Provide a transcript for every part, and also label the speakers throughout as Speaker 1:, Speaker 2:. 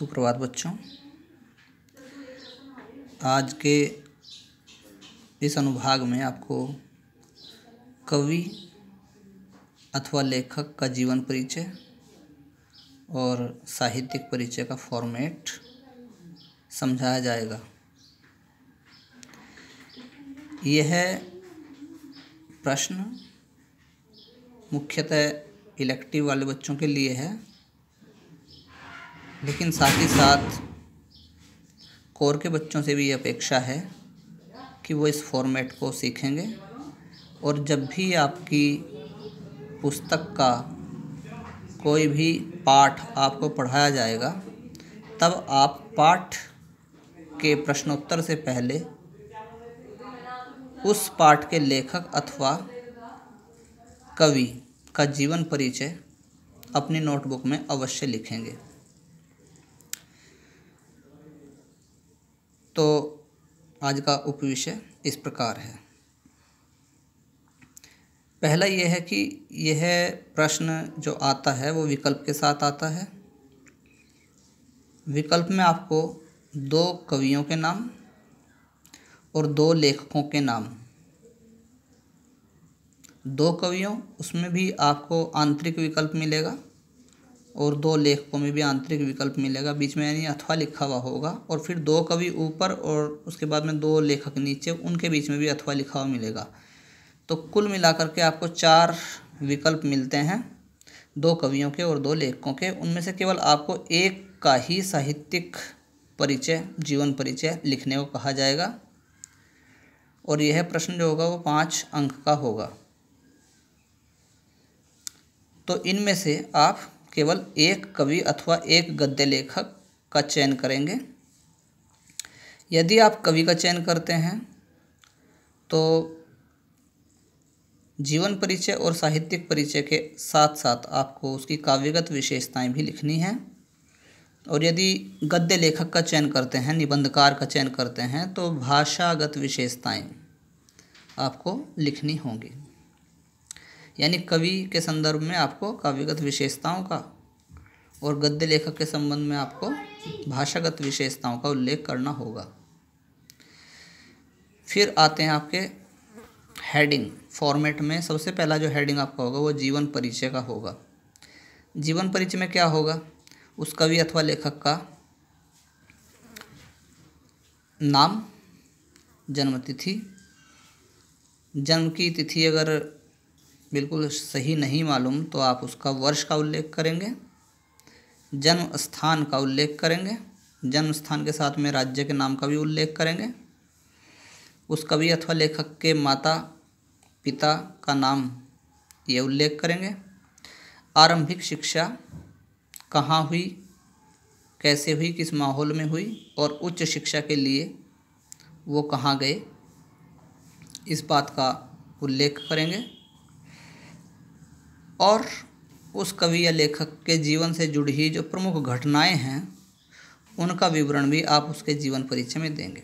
Speaker 1: सुप्रभात बच्चों आज के इस अनुभाग में आपको कवि अथवा लेखक का जीवन परिचय और साहित्यिक परिचय का फॉर्मेट समझाया जाएगा यह प्रश्न मुख्यतः इलेक्टिव वाले बच्चों के लिए है लेकिन साथ ही साथ कोर के बच्चों से भी ये अपेक्षा है कि वो इस फॉर्मेट को सीखेंगे और जब भी आपकी पुस्तक का कोई भी पाठ आपको पढ़ाया जाएगा तब आप पाठ के प्रश्नोत्तर से पहले उस पाठ के लेखक अथवा कवि का जीवन परिचय अपनी नोटबुक में अवश्य लिखेंगे तो आज का उपविषय इस प्रकार है पहला यह है कि यह प्रश्न जो आता है वो विकल्प के साथ आता है विकल्प में आपको दो कवियों के नाम और दो लेखकों के नाम दो कवियों उसमें भी आपको आंतरिक विकल्प मिलेगा और दो लेखकों में भी आंतरिक विकल्प मिलेगा बीच में यानी अथवा लिखा हुआ होगा और फिर दो कवि ऊपर और उसके बाद में दो लेखक नीचे उनके बीच में भी अथवा लिखा हुआ मिलेगा तो कुल मिलाकर के आपको चार विकल्प मिलते हैं दो कवियों के और दो लेखकों के उनमें से केवल आपको एक का ही साहित्यिक परिचय जीवन परिचय लिखने को कहा जाएगा और यह प्रश्न जो होगा वो पाँच अंक का होगा तो इनमें से आप केवल एक कवि अथवा एक गद्य लेखक का चयन करेंगे यदि आप कवि का चयन करते हैं तो जीवन परिचय और साहित्यिक परिचय के साथ साथ आपको उसकी काव्यगत विशेषताएं भी लिखनी हैं और यदि गद्य लेखक का चयन करते हैं निबंधकार का चयन करते हैं तो भाषागत विशेषताएं आपको लिखनी होंगी यानी कवि के संदर्भ में आपको काव्यगत विशेषताओं का और गद्य लेखक के संबंध में आपको भाषागत विशेषताओं का उल्लेख करना होगा फिर आते हैं आपके हेडिंग फॉर्मेट में सबसे पहला जो हेडिंग आपका होगा वो जीवन परिचय का होगा जीवन परिचय में क्या होगा उस कवि अथवा लेखक का नाम जन्म तिथि जन्म की तिथि अगर बिल्कुल सही नहीं मालूम तो आप उसका वर्ष का उल्लेख करेंगे जन्म स्थान का उल्लेख करेंगे जन्म स्थान के साथ में राज्य के नाम का भी उल्लेख करेंगे उस कवि अथवा लेखक के माता पिता का नाम ये उल्लेख करेंगे आरंभिक शिक्षा कहाँ हुई कैसे हुई किस माहौल में हुई और उच्च शिक्षा के लिए वो कहाँ गए इस बात का उल्लेख करेंगे और उस कवि या लेखक के जीवन से जुड़ी जो प्रमुख घटनाएं हैं उनका विवरण भी आप उसके जीवन परिचय में देंगे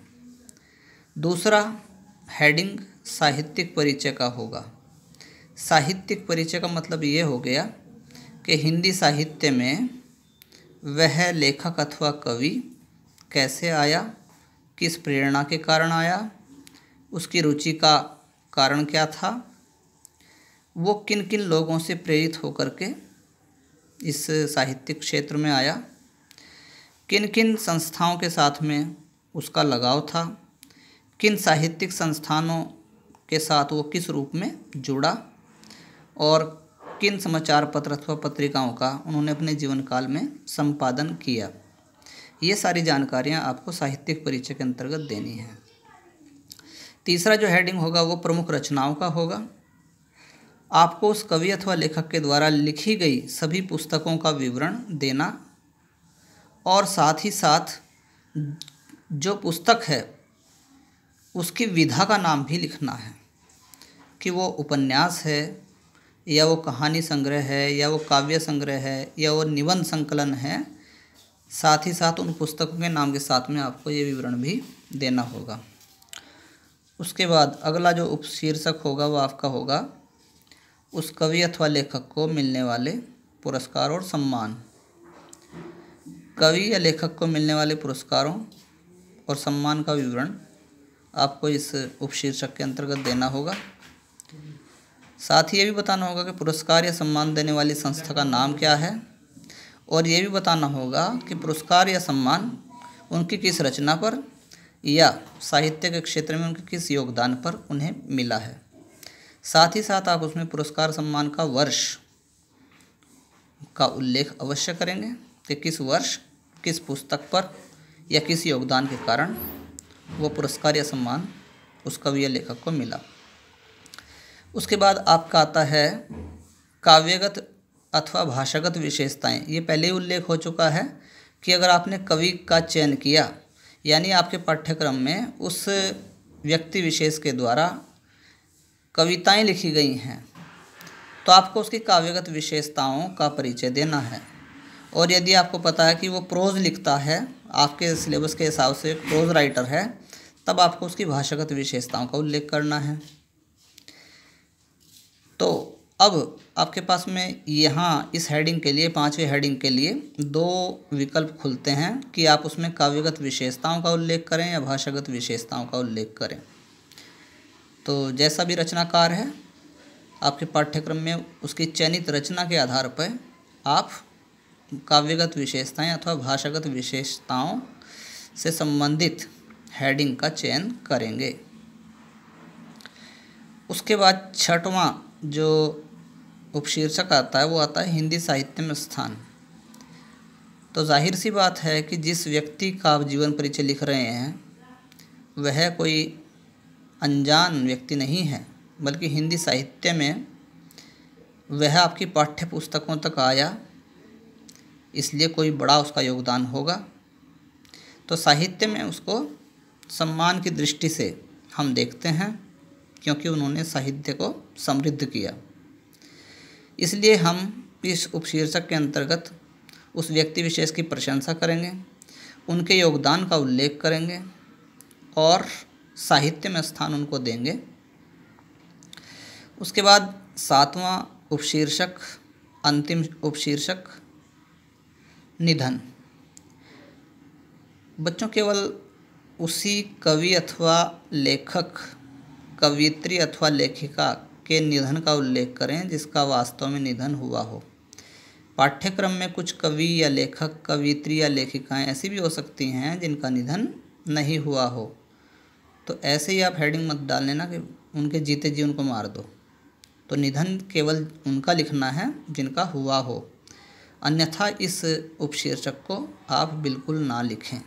Speaker 1: दूसरा हेडिंग साहित्यिक परिचय का होगा साहित्यिक परिचय का मतलब ये हो गया कि हिंदी साहित्य में वह लेखक अथवा कवि कैसे आया किस प्रेरणा के कारण आया उसकी रुचि का कारण क्या था वो किन किन लोगों से प्रेरित होकर के इस साहित्यिक क्षेत्र में आया किन किन संस्थाओं के साथ में उसका लगाव था किन साहित्यिक संस्थानों के साथ वो किस रूप में जुड़ा और किन समाचार पत्र अथवा पत्रिकाओं का उन्होंने अपने जीवन काल में संपादन किया ये सारी जानकारियाँ आपको साहित्यिक परिचय के अंतर्गत देनी है तीसरा जो हेडिंग होगा वो प्रमुख रचनाओं का होगा आपको उस कवि अथवा लेखक के द्वारा लिखी गई सभी पुस्तकों का विवरण देना और साथ ही साथ जो पुस्तक है उसकी विधा का नाम भी लिखना है कि वो उपन्यास है या वो कहानी संग्रह है या वो काव्य संग्रह है या वो निबंध संकलन है साथ ही साथ उन पुस्तकों के नाम के साथ में आपको ये विवरण भी देना होगा उसके बाद अगला जो उपशीर्षक होगा वो आपका होगा उस कवि अथवा लेखक को मिलने वाले पुरस्कार और सम्मान कवि या लेखक को मिलने वाले पुरस्कारों और सम्मान का विवरण आपको इस उपशीर्षक के अंतर्गत देना होगा साथ ही ये भी बताना होगा कि पुरस्कार या सम्मान देने वाली संस्था का नाम क्या है और ये भी बताना होगा कि पुरस्कार या सम्मान उनकी किस रचना पर या साहित्य के क्षेत्र में उनके किस योगदान पर उन्हें मिला है साथ ही साथ आप उसमें पुरस्कार सम्मान का वर्ष का उल्लेख अवश्य करेंगे कि किस वर्ष किस पुस्तक पर या किस योगदान के कारण वो पुरस्कार या सम्मान उस कवि या लेखक को मिला उसके बाद आपका आता है काव्यगत अथवा भाषागत विशेषताएं ये पहले ही उल्लेख हो चुका है कि अगर आपने कवि का चयन किया यानी आपके पाठ्यक्रम में उस व्यक्ति विशेष के द्वारा कविताएं लिखी गई हैं तो आपको उसकी काव्यगत विशेषताओं का परिचय देना है और यदि आपको पता है कि वो प्रोज लिखता है आपके सिलेबस के हिसाब से प्रोज राइटर है तब आपको उसकी भाषागत विशेषताओं का उल्लेख करना है तो अब आपके पास में यहाँ इस हेडिंग के लिए पांचवें हेडिंग के लिए दो विकल्प खुलते हैं कि आप उसमें काव्यगत विशेषताओं का उल्लेख करें या भाषागत विशेषताओं का उल्लेख करें तो जैसा भी रचनाकार है आपके पाठ्यक्रम में उसकी चयनित रचना के आधार पर आप काव्यगत विशेषताएं अथवा भाषागत विशेषताओं से संबंधित हेडिंग का चयन करेंगे उसके बाद छठवां जो उपशीर्षक आता है वो आता है हिंदी साहित्य में स्थान तो जाहिर सी बात है कि जिस व्यक्ति का आप जीवन परिचय लिख रहे हैं वह कोई अनजान व्यक्ति नहीं है बल्कि हिंदी साहित्य में वह आपकी पाठ्य पुस्तकों तक आया इसलिए कोई बड़ा उसका योगदान होगा तो साहित्य में उसको सम्मान की दृष्टि से हम देखते हैं क्योंकि उन्होंने साहित्य को समृद्ध किया इसलिए हम इस उपशीर्षक के अंतर्गत उस व्यक्ति विशेष की प्रशंसा करेंगे उनके योगदान का उल्लेख करेंगे और साहित्य में स्थान उनको देंगे उसके बाद सातवां उपशीर्षक अंतिम उपशीर्षक निधन बच्चों केवल उसी कवि अथवा लेखक कवित्री अथवा लेखिका के निधन का उल्लेख करें जिसका वास्तव में निधन हुआ हो पाठ्यक्रम में कुछ कवि या लेखक कवित्री या लेखिकाएं ऐसी भी हो सकती हैं जिनका निधन नहीं हुआ हो तो ऐसे ही आप हेडिंग मत डाल लेना कि उनके जीते जी उनको मार दो तो निधन केवल उनका लिखना है जिनका हुआ हो अन्यथा इस उपशीर्षक को आप बिल्कुल ना लिखें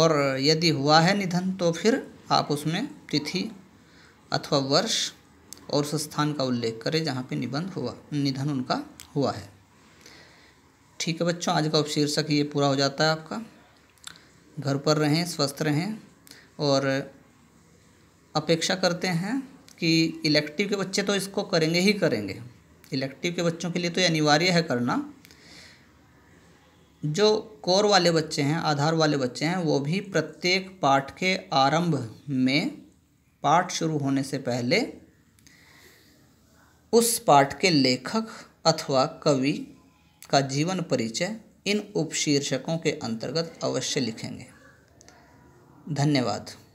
Speaker 1: और यदि हुआ है निधन तो फिर आप उसमें तिथि अथवा वर्ष और उस स्थान का उल्लेख करें जहाँ पे निबंध हुआ निधन उनका हुआ है ठीक है बच्चों आज का उपशीर्षक ये पूरा हो जाता है आपका घर पर रहें स्वस्थ रहें और अपेक्षा करते हैं कि इलेक्टिव के बच्चे तो इसको करेंगे ही करेंगे इलेक्टिव के बच्चों के लिए तो अनिवार्य है करना जो कोर वाले बच्चे हैं आधार वाले बच्चे हैं वो भी प्रत्येक पाठ के आरंभ में पाठ शुरू होने से पहले उस पाठ के लेखक अथवा कवि का जीवन परिचय इन उपशीर्षकों के अंतर्गत अवश्य लिखेंगे धन्यवाद